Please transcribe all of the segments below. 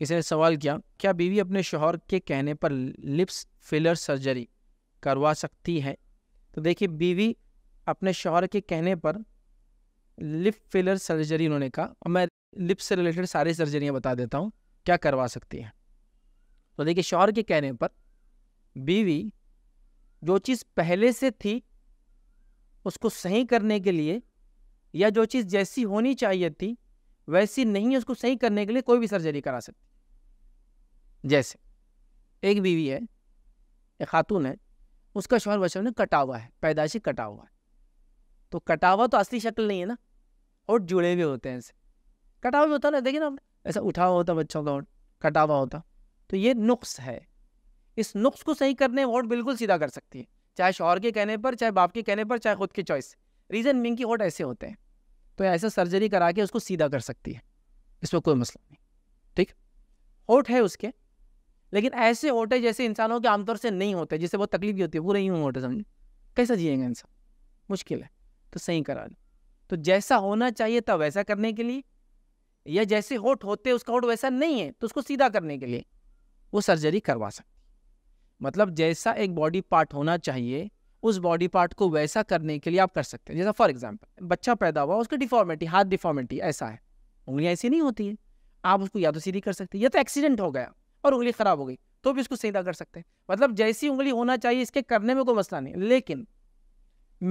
किसी ने सवाल किया क्या बीवी अपने शोहर के कहने पर लिप्स फिलर सर्जरी करवा सकती है तो देखिए बीवी अपने शोहर के कहने पर लिप फिलर सर्जरी उन्होंने कहा और मैं लिप्स से रिलेटेड सारी सर्जरियाँ बता देता हूँ क्या करवा सकती है तो देखिए शोहर के कहने पर बीवी जो चीज़ पहले से थी उसको सही करने के लिए या जो चीज़ जैसी होनी चाहिए थी वैसी नहीं उसको सही करने के लिए कोई भी सर्जरी करा सकती जैसे एक बीवी है एक खातून है उसका शोहर बचपन ने कटा हुआ है पैदाशी कटा हुआ है तो कटा हुआ तो असली शक्ल नहीं है ना और जुड़े हुए होते हैं इसे कटा हुआ होता ना देखिए ना ऐसा उठा हुआ होता बच्चों का वोट कटा हुआ होता तो ये नुक्स है इस नुक्स को सही करने वोट बिल्कुल सीधा कर सकती है चाहे शोहर के कहने पर चाहे बाप के कहने पर चाहे खुद की चॉइस रीज़न मिंग की वोट ऐसे होते हैं तो ऐसा सर्जरी करा के उसको सीधा कर सकती है इसमें कोई मसला नहीं ठीक होठ है उसके लेकिन ऐसे ओटे जैसे इंसानों के आमतौर से नहीं होते जिससे बहुत तकलीफ भी होती है पूरे ही हूँ ओटे समझे कैसा जिएगा इंसान मुश्किल है तो सही करा लो तो जैसा होना चाहिए था वैसा करने के लिए या जैसे होठ होते उसका होठ वैसा नहीं है तो उसको सीधा करने के लिए वो सर्जरी करवा सकती मतलब जैसा एक बॉडी पार्ट होना चाहिए उस बॉडी पार्ट को वैसा करने के लिए आप कर सकते हैं जैसा फॉर एग्जाम्पल बच्चा पैदा हुआ उसकी डिफॉर्मिटी हाथ डिफॉर्मिटी ऐसा है उंगलियाँ ऐसी नहीं होती है आप उसको या तो सीधी कर सकते हैं या तो एक्सीडेंट हो गया और उंगली खराब हो गई तो भी इसको सीधा कर सकते हैं मतलब जैसी उंगली होना चाहिए इसके करने में कोई मसला नहीं लेकिन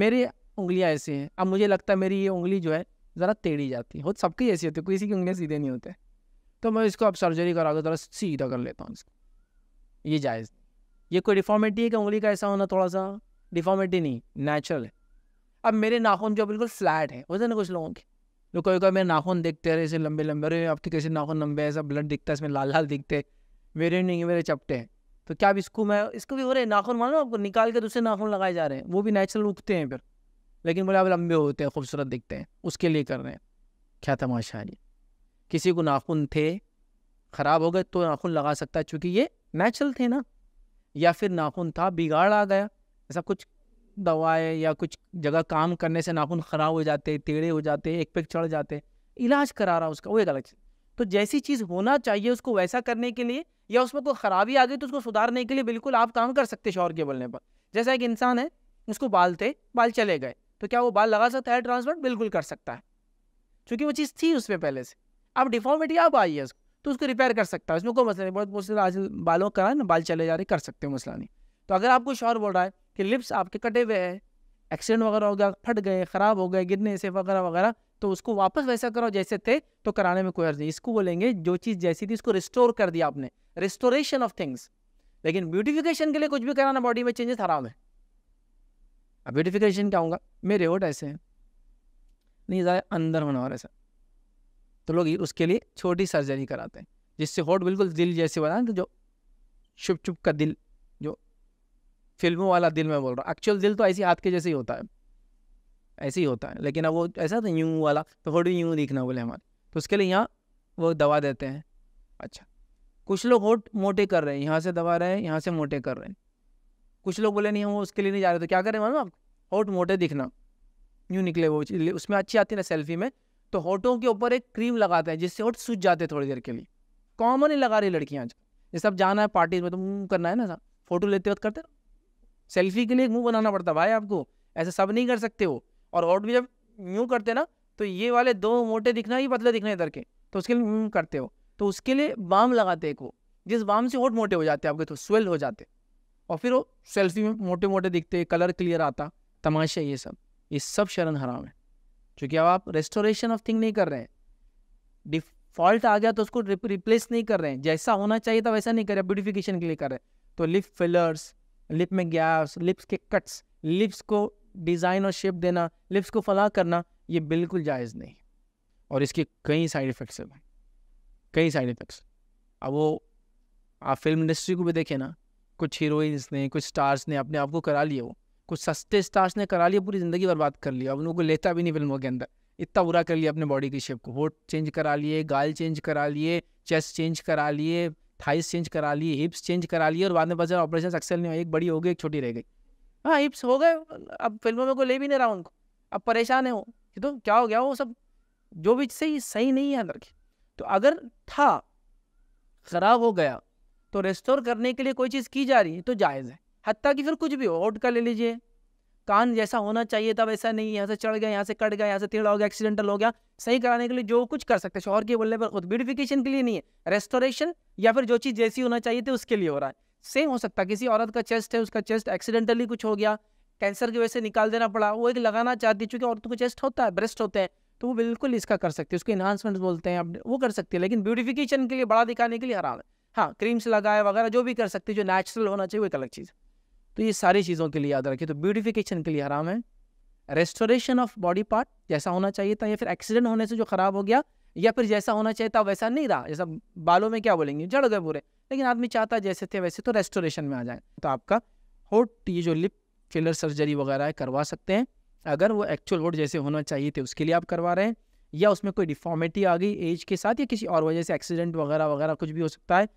मेरी उंगलियाँ ऐसी हैं अब मुझे लगता है मेरी ये उंगली जो है ज़रा टेढ़ी जाती है सबकी ऐसी होती है किसी की उंगलियाँ सीधे नहीं होते तो मैं इसको अब सर्जरी करा कर थोड़ा सीधा कर लेता हूँ इसको ये जायज़ ये कोई डिफॉर्मेटी है कि उंगली का ऐसा होना थोड़ा सा डिफॉर्मेटी नहीं नेचुरल है अब मेरे नाखून जो बिल्कुल फ्लैट है होते ना कुछ लोगों के लोग कभी कभी मेरे नाखून देखते रहे ऐसे लंबे लंबे अब तो कैसे नाखून लंबे ऐसा ब्लड दिखता है इसमें लाल लाल दिखते वेरियंट नहीं है मेरे चपटे हैं तो क्या अब इसको मैं इसको भी हो रहे हैं नाखून मानो आपको निकाल के दूसरे तो नाखून लगाए जा रहे हैं वो भी नेचुरल उगते हैं फिर लेकिन बोले अब लंबे होते हैं खूबसूरत दिखते हैं उसके लिए कर रहे हैं क्या तमाशा है किसी को नाखून थे ख़राब हो गए तो नाखून लगा सकता है चूँकि ये नेचुरल थे ना या फिर नाखून था बिगाड़ आ गया ऐसा कुछ दवाएँ या कुछ जगह काम करने से नाखून ख़राब हो जाते टेढ़े हो जाते एक पे चढ़ जाते इलाज करा रहा उसका वो एक अलग चीज़ तो जैसी चीज़ होना चाहिए उसको वैसा करने के लिए या उसमें कोई ख़राबी आ गई तो उसको सुधारने के लिए बिल्कुल आप काम कर सकते शौर के बोलने पर जैसा एक इंसान है उसको बाल थे बाल चले गए तो क्या वो बाल लगा सकता है ट्रांसप्लांट बिल्कुल कर सकता है क्योंकि वो चीज़ थी उसमें पहले से अब डिफॉर्मिटी अब आई है उसको तो उसको रिपेयर कर सकता है उसमें कोई मसला नहीं बहुत मुश्किल आज बालों का ना बाल चले जा रहे कर सकते हो मसला नहीं तो अगर आपको शौर बोल रहा है कि लिप्स आपके कटे हुए हैं एक्सीडेंट वगैरह हो गया फट गए ख़राब हो गए गिरने से वगैरह वगैरह तो उसको वापस वैसा कराओ जैसे थे तो कराने में कोई अर्ज नहीं इसको बोलेंगे जो चीज़ जैसी थी उसको रिस्टोर कर दिया आपने रिस्टोरेशन ऑफ थिंग्स लेकिन ब्यूटिफिकेशन के लिए कुछ भी कराना बॉडी में चेंजेस हराम है अब ब्यूटिफिकेशन क्या होगा मेरे ओट ऐसे हैं नहीं ज़्यादा अंदर होना और सर तो लोग उसके लिए छोटी सर्जरी कराते हैं जिससे होट बिल्कुल दिल जैसे बना तो जो छुप छुप का दिल जो फिल्मों वाला दिल मैं बोल रहा हूँ एक्चुअल दिल तो ऐसे हाथ के जैसे ही होता है ऐसे ही होता है लेकिन अब वो ऐसा था यूं वाला तो होट यूं यूँ दिखना बोले हमारे तो उसके लिए यहाँ वो दवा देते हैं अच्छा कुछ लोग होट मोटे कर रहे हैं यहाँ से दवा रहे हैं यहाँ से मोटे कर रहे हैं कुछ लोग बोले नहीं हम उसके लिए नहीं जा रहे तो क्या करें मालूम आप होट मोटे दिखना यूँ निकले वो उसमें अच्छी आती है ना सेल्फी में तो होटों के ऊपर एक क्रीम लगाते हैं जिससे होट सूझ जाते हैं थोड़ी देर के लिए कॉमन ही लगा रही लड़कियाँ आज जैसे अब जाना है पार्टी में तो मुँह करना है ना साहब फोटो लेते वक्त करते सेल्फी के लिए मुँह बनाना पड़ता भाई आपको ऐसा सब नहीं कर सकते हो और ऑट भी जब यूँ करते ना तो ये वाले दो मोटे दिखना ही पतले दिखना इधर के तो उसके लिए यूँ करते हो तो उसके लिए बाम लगाते एक वो जिस बाम से होट मोटे हो जाते आपके तो स्वेल हो जाते और फिर वो सेल्फी में मोटे मोटे दिखते कलर क्लियर आता तमाशा ये सब ये सब शरण हराम है क्योंकि अब आप रेस्टोरेशन ऑफ थिंग नहीं कर रहे हैं डिफॉल्ट आ गया तो उसको रिप्लेस नहीं कर रहे हैं जैसा होना चाहिए था वैसा नहीं कर रहे ब्यूटिफिकेशन के लिए कर रहे हैं तो लिप फिलर्स लिप में गैप्स लिप्स के कट्स लिप्स को डिज़ाइन और शेप देना लिप्स को फला करना ये बिल्कुल जायज़ नहीं और इसके कई साइड इफ़ेक्ट्स हैं कई साइड इफ़ेक्ट्स अब वो आप फिल्म इंडस्ट्री को भी देखें ना कुछ हीरोइंस ने कुछ स्टार्स ने अपने आप को करा लिया वो कुछ सस्ते स्टार्स ने करा लिया पूरी ज़िंदगी बर्बाद कर लिया अब उनको लेता भी नहीं फिल्मों के अंदर इतना बुरा कर लिया अपने बॉडी की शेप को होट चेंज करा लिए गाल चेंज करा लिए चेस्ट चेंज करा लिए थाइस चेंज करा लिए हिप्स चेंज करा लिए और बाद में बस ऑपरेशन सक्सेस नहीं हुआ एक बड़ी हो गई एक छोटी रह गई हाँ हिप्स हो गए अब फिल्मों में कोई ले भी नहीं रहा उनको अब परेशान है वो कि तो क्या हो गया वो सब जो भी सही सही नहीं है अंदर की तो अगर था खराब हो गया तो रेस्टोर करने के लिए कोई चीज़ की जा रही है तो जायज़ है हती कि फिर कुछ भी हो का ले लीजिए कान जैसा होना चाहिए था वैसा नहीं यहाँ से चढ़ गया यहाँ से कट गया यहाँ से तेड़ा हो गया एक्सीडेंटल हो गया सही कराने के लिए जो कुछ कर सकते शोहर के बोलने पर खुद ब्यूटिफिकेशन के लिए नहीं है रेस्टोरेशन या फिर जो चीज़ जैसी होना चाहिए थी उसके लिए हो रहा है सेम हो सकता है किसी औरत का चेस्ट है उसका चेस्ट एक्सीडेंटली कुछ हो गया कैंसर की वजह से निकाल देना पड़ा वो एक लगाना चाहती है चूँकि औरतों को चेस्ट होता है ब्रेस्ट होते हैं तो वो बिल्कुल इसका कर सकती है उसके इन्हांसमेंट बोलते हैं वो कर सकती है लेकिन ब्यूटिफिकेशन के लिए बड़ा दिखाने के लिए हराम है हाँ क्रीम्स लगाए वगैरह जो भी कर सकती है जो नेचुरल होना चाहिए वो एक अलग चीज़ तो ये सारी चीज़ों के लिए याद रखिए तो ब्यूटिफिकेशन के लिए हराम है रेस्टोरेशन ऑफ बॉडी पार्ट जैसा होना चाहिए था या फिर एक्सीडेंट होने से जो खराब हो गया या फिर जैसा होना चाहिए था वैसा नहीं रहा जैसा बालों में क्या बोलेंगे जड़ गए पूरे लेकिन आदमी चाहता जैसे थे वैसे तो रेस्टोरेशन में आ जाए तो आपका होट ये जो लिप फिलर सर्जरी वगैरह है करवा सकते हैं अगर वो एक्चुअल होट जैसे होना चाहिए थे उसके लिए आप करवा रहे हैं या उसमें कोई डिफॉर्मिटी आ गई एज के साथ या किसी और वजह से एक्सीडेंट वगैरह वगैरह कुछ भी हो सकता है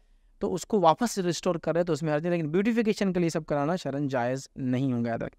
तो उसको वापस रिस्टोर कर रहे हैं तो उसमें जाए लेकिन ब्यूटिफिकेशन के लिए सब कराना शरण जायज़ नहीं होगा याद रखें